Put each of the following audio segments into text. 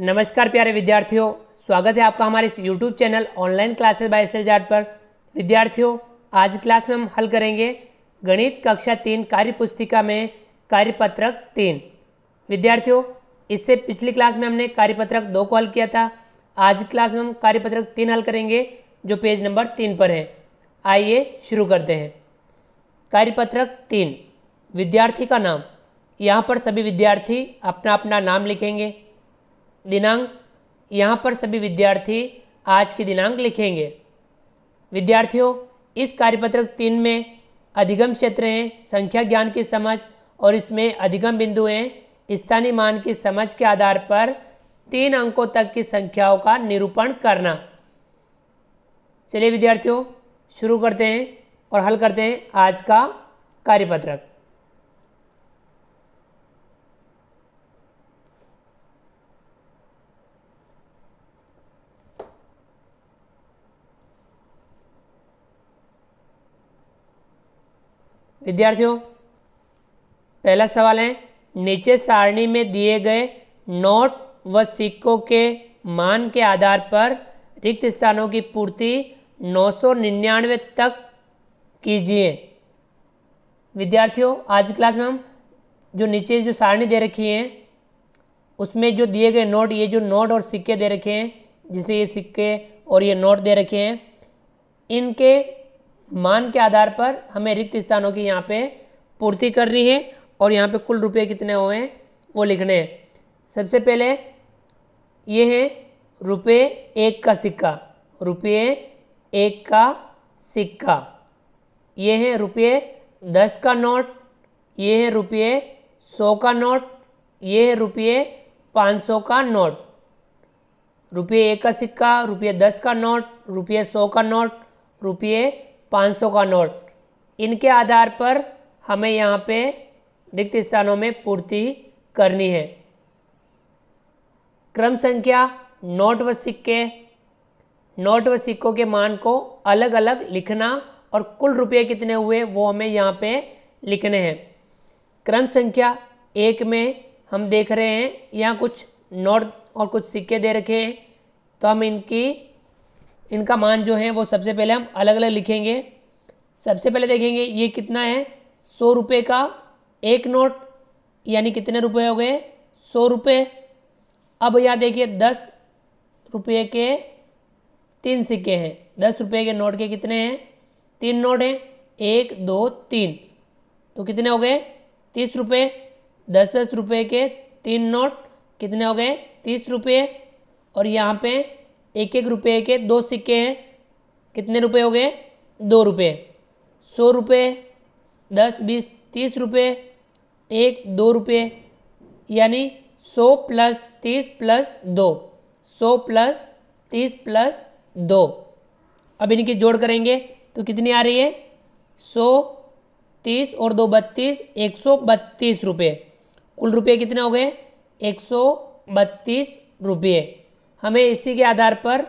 नमस्कार प्यारे विद्यार्थियों स्वागत है आपका हमारे इस YouTube channel online classes by S पर विद्यार्थियों आज क्लास में हम हल करेंगे गणित कक्षा तीन कार्य पुस्तिका में कार्यपत्रक तीन विद्यार्थियों इससे पिछली क्लास में हमने कार्यपत्रक दो को हल किया था आज क्लास में हम कार्यपत्रक तीन हल करेंगे जो पेज नंबर तीन पर है आइए शुरू करते हैं कार्यपत्रक तीन विद्यार्थी का नाम यहाँ पर सभी विद्यार्थी अपना अपना नाम लिखेंगे दिनांक यहाँ पर सभी विद्यार्थी आज के दिनांक लिखेंगे विद्यार्थियों इस कार्यपत्रक तीन में अधिगम क्षेत्र हैं संख्या ज्ञान की समझ और इसमें अधिगम बिंदु हैं स्थानीय मान की समझ के आधार पर तीन अंकों तक की संख्याओं का निरूपण करना चलिए विद्यार्थियों शुरू करते हैं और हल करते हैं आज का कार्यपत्रक विद्यार्थियों पहला सवाल है नीचे सारणी में दिए गए नोट व सिक्कों के मान के आधार पर रिक्त स्थानों की पूर्ति 999 तक कीजिए विद्यार्थियों आज क्लास में हम जो नीचे जो सारणी दे रखी है उसमें जो दिए गए नोट ये जो नोट और सिक्के दे रखे हैं जैसे ये सिक्के और ये नोट दे रखे हैं इनके मान के आधार पर हमें रिक्त स्थानों की यहाँ पे पूर्ति करनी है और यहाँ पे कुल रुपये कितने हुए हैं वो लिखने हैं सबसे पहले ये है रुपये एक का सिक्का रुपये एक का सिक्का ये है रुपये दस का नोट ये है रुपये सौ का नोट ये है रुपये पाँच सौ का नोट रुपये एक का सिक्का रुपये दस का नोट रुपये सौ का नोट रुपये 500 का नोट इनके आधार पर हमें यहाँ पे रिक्त स्थानों में पूर्ति करनी है क्रम संख्या नोट व सिक्के नोट व सिक्कों के मान को अलग अलग लिखना और कुल रुपये कितने हुए वो हमें यहाँ पे लिखने हैं क्रम संख्या एक में हम देख रहे हैं यहाँ कुछ नोट और कुछ सिक्के दे रखे हैं तो हम इनकी इनका मान जो है वो सबसे पहले हम अलग अलग लिखेंगे सबसे पहले देखेंगे ये कितना है सौ रुपये का एक नोट यानी कितने रुपए हो गए सौ रुपये अब यहाँ देखिए दस रुपये के तीन सिक्के हैं दस रुपये के नोट के कितने हैं तीन नोट हैं एक दो तीन तो कितने हो गए तीस रुपये दस दस रुपये के तीन नोट कितने हो गए तीस रुपये और यहाँ पे एक एक रुपये के दो सिक्के हैं कितने रुपए हो गए दो रुपये सौ रुपये दस बीस तीस रुपये एक दो रुपये यानी सौ प्लस तीस प्लस दो सौ प्लस तीस प्लस दो अब इनकी जोड़ करेंगे तो कितनी आ रही है सौ तीस और दो बत्तीस एक सौ बत्तीस रुपये कुल रुपये कितने हो गए एक सौ बत्तीस रुपये हमें इसी के आधार पर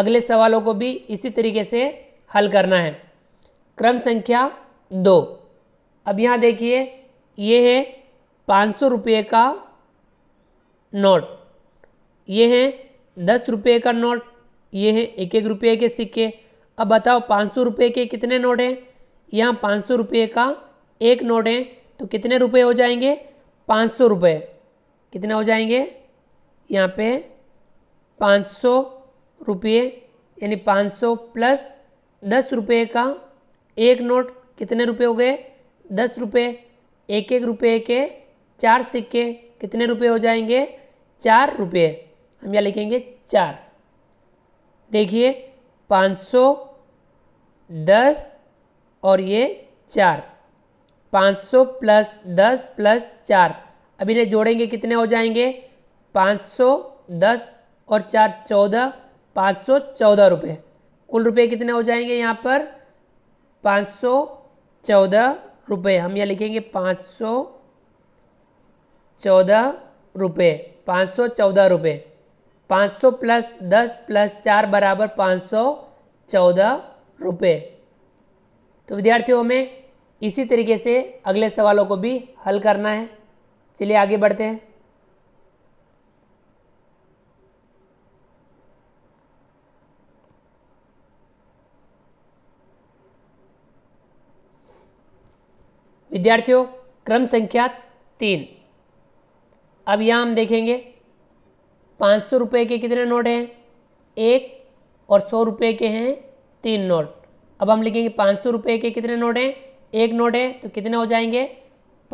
अगले सवालों को भी इसी तरीके से हल करना है क्रम संख्या दो अब यहाँ देखिए ये है पाँच सौ रुपये का नोट ये है दस रुपये का नोट ये है एक एक रुपये के सिक्के अब बताओ पाँच सौ रुपये के कितने नोट हैं यहाँ पाँच सौ रुपये का एक नोट है तो कितने रुपये हो जाएंगे पाँच सौ रुपये कितने हो जाएंगे यहाँ पे पाँच सौ रुपये यानी पाँच सौ प्लस दस रुपये का एक नोट कितने रुपये हो गए दस रुपये एक एक रुपये के चार सिक्के कितने रुपये हो जाएंगे चार रुपये हम यहाँ लिखेंगे चार देखिए पाँच सौ दस और ये चार पाँच सौ प्लस दस प्लस चार अभी ने जोड़ेंगे कितने हो जाएंगे पाँच सौ दस और चार चौदह पाँच सौ चौदह रुपये कुल रुपये कितने हो जाएंगे यहाँ पर पाँच सौ चौदह रुपये हम यहाँ लिखेंगे पाँच सौ चौदह रुपये पाँच सौ चौदह रुपये पाँच सौ प्लस दस प्लस चार बराबर पाँच सौ चौदह रुपये तो विद्यार्थियों हमें इसी तरीके से अगले सवालों को भी हल करना है चलिए आगे बढ़ते हैं विद्यार्थियों क्रम संख्या तीन अब यहाँ हम देखेंगे पाँच सौ रुपये के कितने नोट हैं एक और सौ रुपये के हैं तीन नोट अब हम लिखेंगे पाँच सौ रुपये के कितने नोट हैं एक नोट है तो कितने हो जाएंगे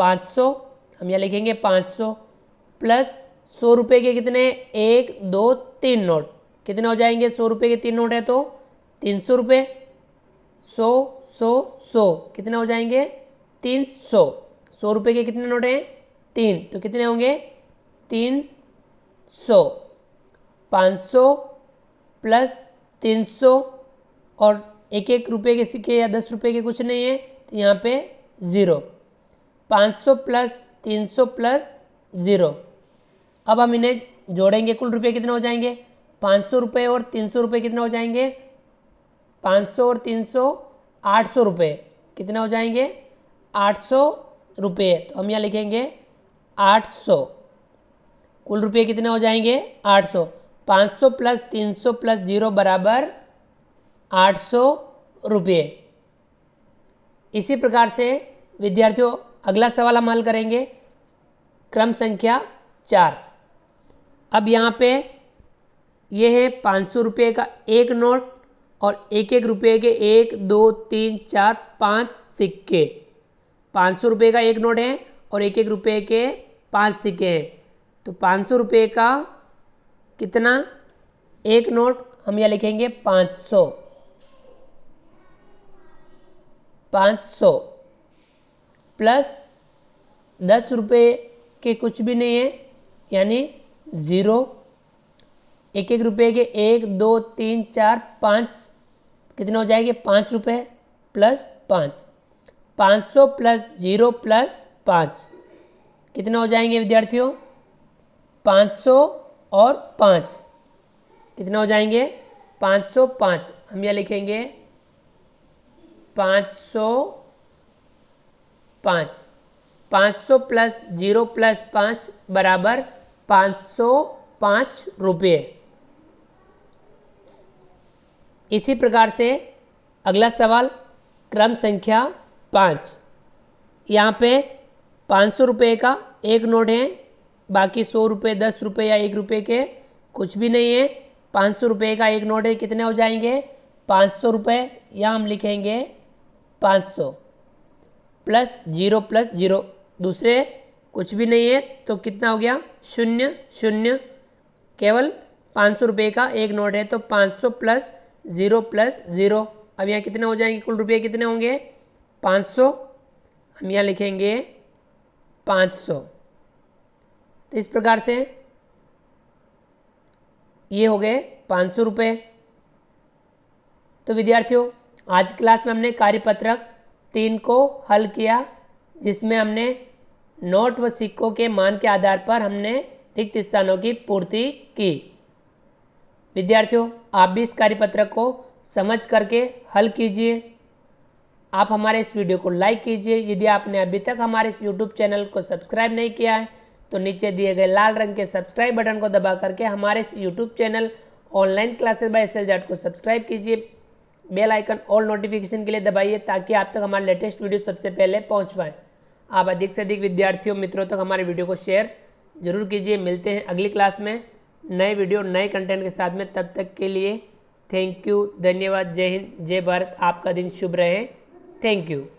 पाँच सौ हम यहाँ लिखेंगे पाँच सौ प्लस सौ रुपये के कितने एक दो तीन नोट कितने हो जाएंगे सौ रुपये के तीन नोट है तो तीन सौ रुपये सौ सौ सौ कितने हो जाएंगे तीन सौ सौ रुपये के कितने नोट हैं तीन तो कितने होंगे तीन सौ पाँच सौ प्लस तीन सौ और एक एक रुपये के सिक्के या दस रुपये के कुछ नहीं है तो यहाँ पे ज़ीरो पाँच सौ प्लस तीन सौ प्लस ज़ीरो अब हम इन्हें जोड़ेंगे कुल रुपये कितने हो जाएंगे पाँच सौ रुपये और तीन सौ रुपये कितने हो जाएंगे पाँच सौ और तीन सौ आठ सौ रुपये कितने हो जाएंगे आठ सौ रुपये तो हम यहाँ लिखेंगे आठ सौ कुल रुपये कितने हो जाएंगे आठ सौ पाँच सौ प्लस तीन सौ प्लस जीरो बराबर आठ सौ रुपये इसी प्रकार से विद्यार्थियों अगला सवाल हम हल करेंगे क्रम संख्या चार अब यहाँ पे ये है पाँच सौ रुपये का एक नोट और एक एक रुपये के एक दो तीन चार पाँच सिक्के पाँच सौ रुपये का एक नोट है और एक एक रुपये के पाँच सिक्के हैं तो पाँच सौ रुपये का कितना एक नोट हम यह लिखेंगे पाँच सौ पाँच सौ प्लस दस रुपये के कुछ भी नहीं है यानी ज़ीरो एक एक रुपये के एक दो तीन चार पाँच कितने हो जाएंगे पाँच रुपये प्लस पाँच 500 प्लस जीरो प्लस पाँच कितना हो जाएंगे विद्यार्थियों 500 और पाँच कितना हो जाएंगे 505 हम यह लिखेंगे पाँच सौ प्लस जीरो प्लस पाँच बराबर 505 रुपये इसी प्रकार से अगला सवाल क्रम संख्या पाँच यहाँ पे पाँच सौ रुपये का एक नोट है बाकी सौ रुपये दस रुपये या एक रुपये के कुछ भी नहीं है पाँच सौ रुपये का एक नोट है कितने हो जाएंगे पाँच सौ रुपये या हम लिखेंगे पाँच सौ प्लस जीरो प्लस जीरो दूसरे कुछ भी नहीं है तो कितना हो गया शून्य शून्य केवल पाँच सौ रुपये का एक नोट है तो पाँच सौ प्लस ज़ीरो प्लस ज़ीरो अब यहाँ कितने हो जाएंगे कुल रुपये कितने होंगे पाँच सौ हम यहाँ लिखेंगे पाँच सौ तो इस प्रकार से ये हो गए पाँच सौ रुपये तो विद्यार्थियों आज क्लास में हमने कार्यपत्रक तीन को हल किया जिसमें हमने नोट व सिक्कों के मान के आधार पर हमने रिक्त स्थानों की पूर्ति की विद्यार्थियों आप भी इस कार्यपत्रक को समझ करके हल कीजिए आप हमारे इस वीडियो को लाइक कीजिए यदि आपने अभी तक हमारे इस यूट्यूब चैनल को सब्सक्राइब नहीं किया है तो नीचे दिए गए लाल रंग के सब्सक्राइब बटन को दबा करके हमारे इस YouTube channel online classes by S को सब्सक्राइब कीजिए बेल आइकन ऑल नोटिफिकेशन के लिए दबाइए ताकि आप तक हमारे लेटेस्ट वीडियो सबसे पहले पहुँच पाए आप अधिक से अधिक विद्यार्थियों मित्रों तक हमारे वीडियो को शेयर जरूर कीजिए मिलते हैं अगली क्लास में नए वीडियो नए कंटेंट के साथ में तब तक के लिए थैंक यू धन्यवाद जय हिंद जय भारत आपका दिन शुभ रहे Thank you.